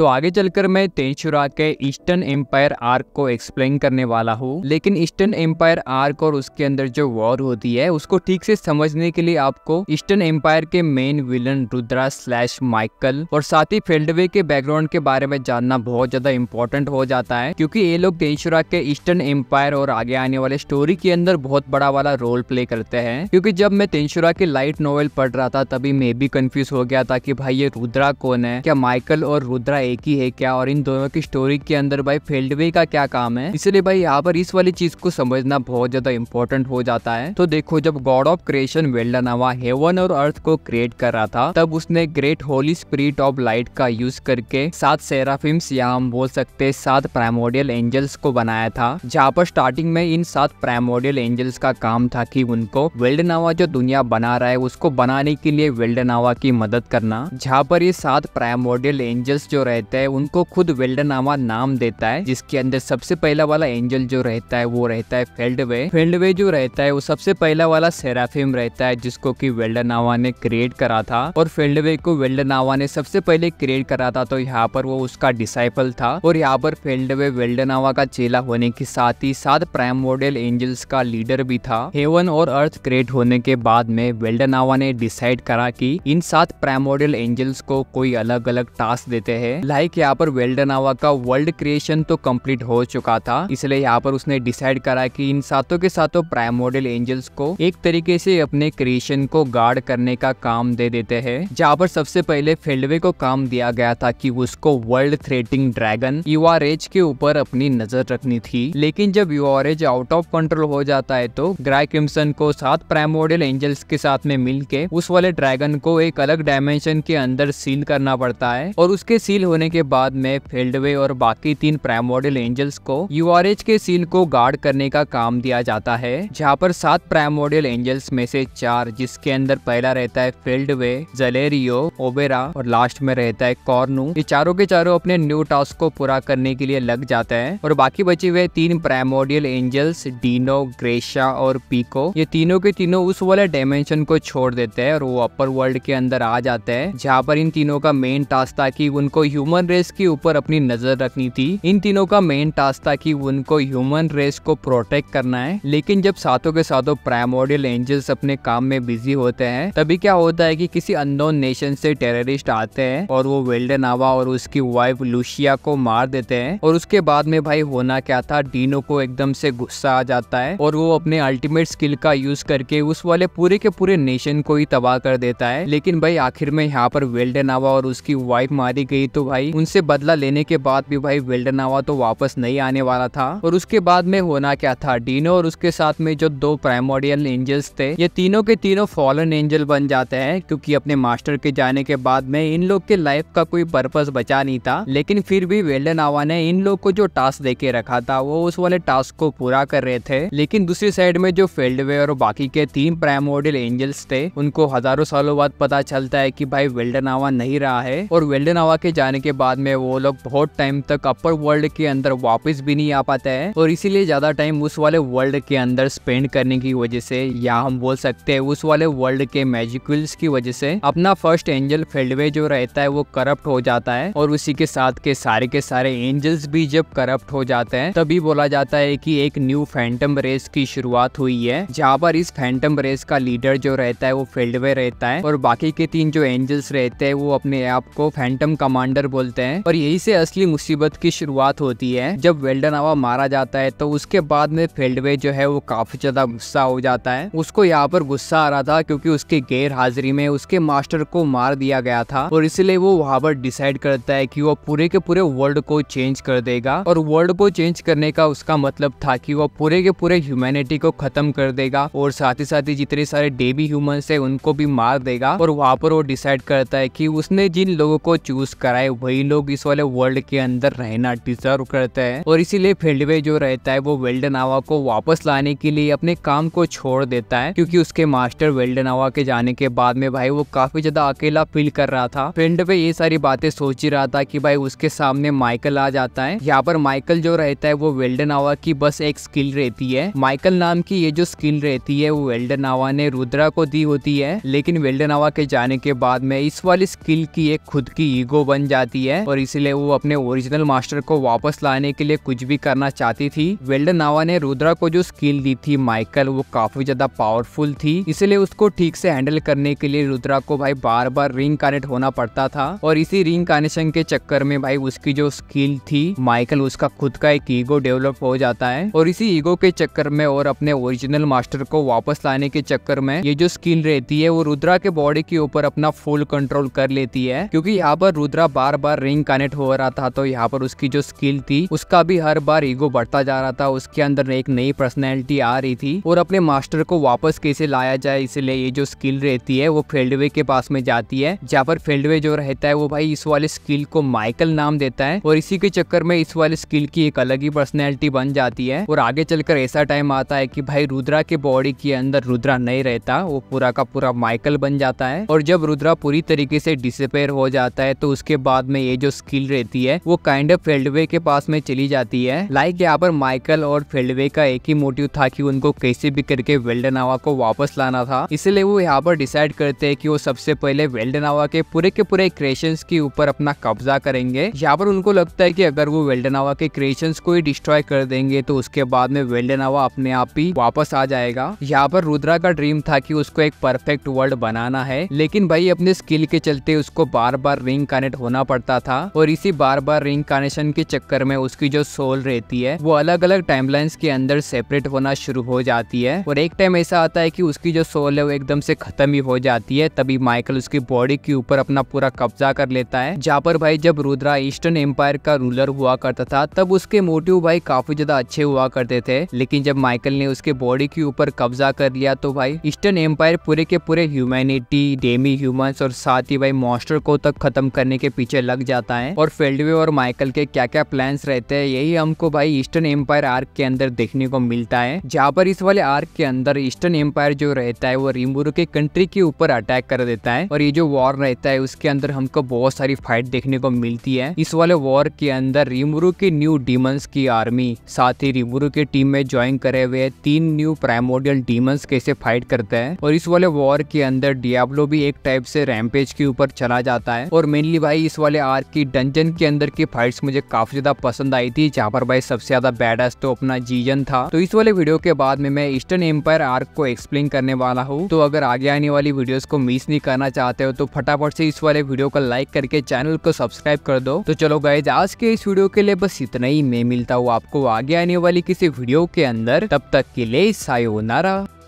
तो आगे चलकर मैं तेंशुरा के ईस्टर्न एम्पायर आर्क को एक्सप्लेन करने वाला हूँ लेकिन ईस्टर्न एम्पायर आर्क और उसके अंदर जो वॉर होती है उसको ठीक से समझने के लिए आपको ईस्टर्न एम्पायर के main villain Rudra slash Michael और साथ ही फेल्डवे के बैकग्राउंड के बारे में जानना बहुत ज्यादा इम्पोर्टेंट हो जाता है क्यूँकी ये लोग तेंशुरा के ईस्टर्न एम्पायर और आगे आने वाले स्टोरी के अंदर बहुत बड़ा वाला रोल प्ले करते हैं क्यूँकी जब मैं तेंशुरा के लाइट नॉवल पढ़ रहा था तभी मैं भी कंफ्यूज हो गया था की भाई ये रुद्रा कौन है क्या माइकल और रुद्रा एक ही है क्या और इन दोनों की स्टोरी के अंदर भाई फेल्डवे का क्या काम है इसलिए भाई यहाँ पर इस वाली चीज को समझना बहुत ज्यादा इंपॉर्टेंट हो जाता है तो देखो जब गॉड ऑफ क्रिएशन वेल्डन हेवन और अर्थ को क्रिएट कर रहा था तब उसने great holy spirit of light का यूज करके सात सेराफिम्स या हम बोल सकते सात प्राइमोडियल एंजल्स को बनाया था जहाँ पर स्टार्टिंग में इन सात प्राइमोडियल एंजल्स का काम था कि उनको वेल्डनावा जो दुनिया बना रहा है उसको बनाने के लिए वेल्डनावा की मदद करना जहाँ पर ये सात प्राइमोडियल एंजल्स जो रहे रहता है उनको खुद वेल्डनामा नाम देता है जिसके अंदर सबसे पहला वाला एंजल जो रहता है वो रहता है फेल्डवे फेल्डवे जो रहता है वो सबसे पहला वाला सेराफिम रहता है जिसको की वेल्डनावा ने क्रिएट करा था और फेल्डवे को वेल्डनावा ने सबसे पहले क्रिएट करा था तो यहाँ पर वो उसका डिसाइपल था और यहाँ पर फेल्डवे वेल्डनावा का चेला होने के साथ ही साथ प्राइम मॉडल एंजल्स का लीडर भी था हेवन और अर्थ क्रिएट होने के बाद में वेल्डनावा ने डिसाइड करा कि इन सात प्राइमोडियल एंजल्स को कोई अलग अलग टास्क देते हैं लाइक यहाँ पर वेल्डन आवा का वर्ल्ड क्रिएशन तो कंप्लीट हो चुका था इसलिए यहाँ पर उसने डिसाइड करा कि इन सातों के सातों प्राइम मॉडल एंजल्स को एक तरीके से अपने क्रिएशन को गार्ड करने का काम दे देते हैं जहाँ पर सबसे पहले फेल्डवे को काम दिया गया था कि उसको वर्ल्ड थ्रेटिंग ड्रैगन एज के ऊपर अपनी नजर रखनी थी लेकिन जब एज आउट ऑफ कंट्रोल हो जाता है तो ग्राय किम्सन को सात प्राइम मॉडल एंजल्स के साथ में मिल के उस वाले ड्रैगन को एक अलग डायमेंशन के अंदर सील करना पड़ता है और उसके सील होने के बाद में फील्डवे और बाकी तीन प्राइमोडियल एंजल्स को यू के सीन को गार्ड करने का काम दिया जाता है जहाँ पर सात प्राइमोडियल एंजल्स में से चार जिसके अंदर पहला रहता है फील्डवे जलेरियो ओबेरा और लास्ट में रहता है कॉर्नू ये चारों के चारों अपने न्यू टास्क को पूरा करने के लिए लग जाते हैं और बाकी बचे हुए तीन प्राइमोडियल एंजल्स डीनो ग्रेशा और पीको ये तीनों के तीनों उस वाले डायमेंशन को छोड़ देते हैं और वो अपर वर्ल्ड के अंदर आ जाते हैं जहाँ पर इन तीनों का मेन टास्क था कि उनको ह्यूमन रेस के ऊपर अपनी नजर रखनी थी इन तीनों का मेन टास्क था कि उनको ह्यूमन रेस को प्रोटेक्ट करना है लेकिन जब सातों के सातों प्राइमोडियल एंजल्स अपने काम में बिजी होते हैं तभी क्या होता है कि किसी अनोन नेशन से टेररिस्ट आते हैं और वो वेल्डन आवा और उसकी वाइफ लुशिया को मार देते हैं और उसके बाद में भाई होना क्या था डीनो को एकदम से गुस्सा आ जाता है और वो अपने अल्टीमेट स्किल का यूज करके उस वाले पूरे के पूरे नेशन को ही तबाह कर देता है लेकिन भाई आखिर में यहाँ पर वेल्डन आवा और उसकी वाइफ मारी गई तो भाई उनसे बदला लेने के बाद भी भाई वेल्डन नावा तो वापस नहीं आने वाला था और उसके बाद में होना क्या था डीनो और उसके साथ में जो दो प्राइमोडियल एंजल्स थे ये तीनों के तीनों फॉलन एंजल बन जाते हैं क्योंकि अपने मास्टर के जाने के बाद में इन लोग के लाइफ का कोई पर्पज बचा नहीं था लेकिन फिर भी वेल्डर ने इन लोग को जो टास्क देके रखा था वो उस वाले टास्क को पूरा कर रहे थे लेकिन दूसरी साइड में जो फेल्डवे और बाकी के तीन प्राइमोडियल एंजल्स थे उनको हजारों सालों बाद पता चलता है की भाई वेल्डनावा नहीं रहा है और वेल्डनावा के जाने होने के बाद में वो लोग बहुत टाइम तक अपर वर्ल्ड के अंदर वापस भी नहीं आ पाते हैं और इसीलिए ज्यादा टाइम उस वाले वर्ल्ड के अंदर स्पेंड करने की वजह से या हम बोल सकते हैं उस वाले वर्ल्ड के मैजिकल्स की वजह से अपना फर्स्ट एंजल फेल्डवे जो रहता है वो करप्ट हो जाता है और उसी के साथ के सारे के सारे एंजल्स भी जब करप्ट हो जाते हैं तभी बोला जाता है की एक न्यू फैंटम रेस की शुरुआत हुई है जहाँ पर इस फैंटम रेस का लीडर जो रहता है वो फेल्डवे रहता है और बाकी के तीन जो एंजल्स रहते हैं वो अपने आप को फैंटम कमांडर बोलते हैं और यही से असली मुसीबत की शुरुआत होती है जब वेल्डन आवा मारा जाता है तो उसके बाद में फेल्डवे जो है वो काफी ज्यादा गुस्सा हो जाता है उसको यहाँ पर गुस्सा आ रहा था क्योंकि उसके गैर हाजिरी में उसके मास्टर को मार दिया गया था और इसलिए वो वहाँ पर डिसाइड करता है की वो पूरे के पूरे वर्ल्ड को चेंज कर देगा और वर्ल्ड को चेंज करने का उसका मतलब था की वो पूरे के पूरे ह्यूमेनिटी को खत्म कर देगा और साथ ही साथ ही जितने सारे डेबी ह्यूमन है उनको भी मार देगा और वहाँ पर वो डिसाइड करता है की उसने जिन लोगों को चूज कराए वही लोग इस वाले वर्ल्ड के अंदर रहना डिजर्व करते हैं और इसीलिए फेल्डवे जो रहता है वो वेल्डनावा को वापस लाने के लिए अपने काम को छोड़ देता है क्योंकि उसके मास्टर वेल्डनावा के जाने के बाद में भाई वो काफी ज्यादा अकेला फील कर रहा था फेल्डवे ये सारी बातें सोच ही रहा था की भाई उसके सामने माइकल आ जाता है यहाँ पर माइकल जो रहता है वो वेल्डनावा की बस एक स्किल रहती है माइकल नाम की ये जो स्किल रहती है वो वेल्डनावा ने रुद्रा को दी होती है लेकिन वेल्डनावा के जाने के बाद में इस वाली स्किल की एक खुद की ईगो बन जाती चाहती है और इसीलिए वो अपने ओरिजिनल मास्टर को वापस लाने के लिए कुछ भी करना चाहती थी वेल्ड नावा ने रुद्रा को जो स्किल दी थी माइकल वो काफी ज्यादा पावरफुल थी इसलिए उसको ठीक से हैंडल करने के लिए रुद्रा को भाई बार बार रिंग कनेक्ट होना पड़ता था और इसी रिंग कनेक्शन के चक्कर में भाई उसकी जो स्किल थी माइकल उसका खुद का एक ईगो डेवलप हो जाता है और इसी ईगो के चक्कर में और अपने ओरिजिनल मास्टर को वापस लाने के चक्कर में ये जो स्किल रहती है वो रुद्रा के बॉडी के ऊपर अपना फुल कंट्रोल कर लेती है क्योंकि यहाँ पर रुद्रा बार बार बार रिंग कनेक्ट हो रहा था तो यहाँ पर उसकी जो स्किल थी उसका भी हर बार ईगो बढ़ता जा रहा था उसके अंदर एक नई पर्सनैलिटी आ रही थी और अपने मास्टर को वापस कैसे लाया जाए इसलिए ये जो स्किल रहती है वो फेल्डवे के पास में जाती है जहाँ पर फेल्डवे जो रहता है वो भाई इस वाले स्किल को माइकल नाम देता है और इसी के चक्कर में इस वाले स्किल की एक अलग ही पर्सनैलिटी बन जाती है और आगे चलकर ऐसा टाइम आता है की भाई रुद्रा के बॉडी के अंदर रुद्रा नहीं रहता वो पूरा का पूरा माइकल बन जाता है और जब रुद्रा पूरी तरीके से डिसपेयर हो जाता है तो उसके बाद बाद में ये जो स्किल रहती है वो काइंड ऑफ फेल्डवे के पास में चली जाती है लाइक यहाँ पर माइकल और फेल्डवे का एक ही मोटिव था कि उनको कैसे भी करके वेल्डन आवा को वापस लाना था इसलिए वो यहाँ पर डिसाइड करते है की वो सबसे पहले वेल्डन आवा के पूरे के पूरे क्रिएशन के ऊपर अपना कब्जा करेंगे यहाँ पर उनको लगता है की अगर वो वेल्डन आवा के क्रिएशन को ही डिस्ट्रॉय कर देंगे तो उसके बाद में वेल्डन आवा अपने आप ही वापस आ जाएगा यहाँ पर रुद्रा का ड्रीम था कि उसको एक परफेक्ट वर्ल्ड बनाना है लेकिन भाई अपने स्किल के चलते उसको बार बार रिंग कनेक्ट होना पड़ता था और इसी बार बार रिंकानेशन के चक्कर में उसकी जो सोल रहती है वो अलग अलग टाइम के अंदर सेपरेट होना शुरू हो जाती है और एक टाइम ऐसा आता है की उसकी जो सोल है वो एकदम से खत्म ही हो जाती है तभी माइकल उसकी बॉडी के ऊपर अपना पूरा कब्जा कर लेता है जहाँ पर भाई जब रुद्रा ईस्टर्न एम्पायर का रूलर हुआ करता था तब उसके मोटिव भाई काफी ज्यादा अच्छे हुआ करते थे लेकिन जब माइकल ने उसके बॉडी के ऊपर कब्जा कर लिया तो भाई ईस्टर्न एम्पायर पूरे के पूरे ह्यूमैनिटी डेमी ह्यूमंस और साथ ही भाई मॉस्टर को तक खत्म करने के पीछे लग जाता है और फेल्डवे और माइकल के क्या क्या प्लान रहते हैं यही हमको भाई ईस्टर्न एम्पायर आर्क के अंदर देखने को मिलता है जहाँ पर इस वाले आर्क के अंदर ईस्टर्न एम्पायर जो रहता है वो रिमुरु के कंट्री के ऊपर अटैक कर देता है और ये जो वॉर रहता है उसके अंदर हमको बहुत सारी फाइट देखने को मिलती है इस वाले वॉर के अंदर रिमुरु के न्यू डीमंस की आर्मी साथ ही रिमुरु के टीम में ज्वाइन करे हुए तीन न्यू प्राइमोडियल डीमंस कैसे फाइट करते हैं और इस वाले वॉर के अंदर डियाब्लो भी एक टाइप से रैमपेज के ऊपर चला जाता है और मेनली भाई इस वाले वाले आर की डंजन के अंदर की फाइट्स मुझे काफी ज्यादा पसंद आई थी जहाँ पर भाई सबसे ज्यादा बैडस तो अपना जीजन था तो इस वाले वीडियो के बाद में मैं ईस्टर्न एम्पायर आर्क को एक्सप्लेन करने वाला हूँ तो अगर आगे आने वाली वीडियो को मिस नहीं करना चाहते हो तो फटाफट से इस वाले वीडियो को लाइक करके चैनल को सब्सक्राइब कर दो तो चलो गाइज आज के इस वीडियो के लिए बस इतना ही मैं मिलता हूँ आपको आगे आने वाली किसी वीडियो के अंदर तब तक के लिए सायो नारा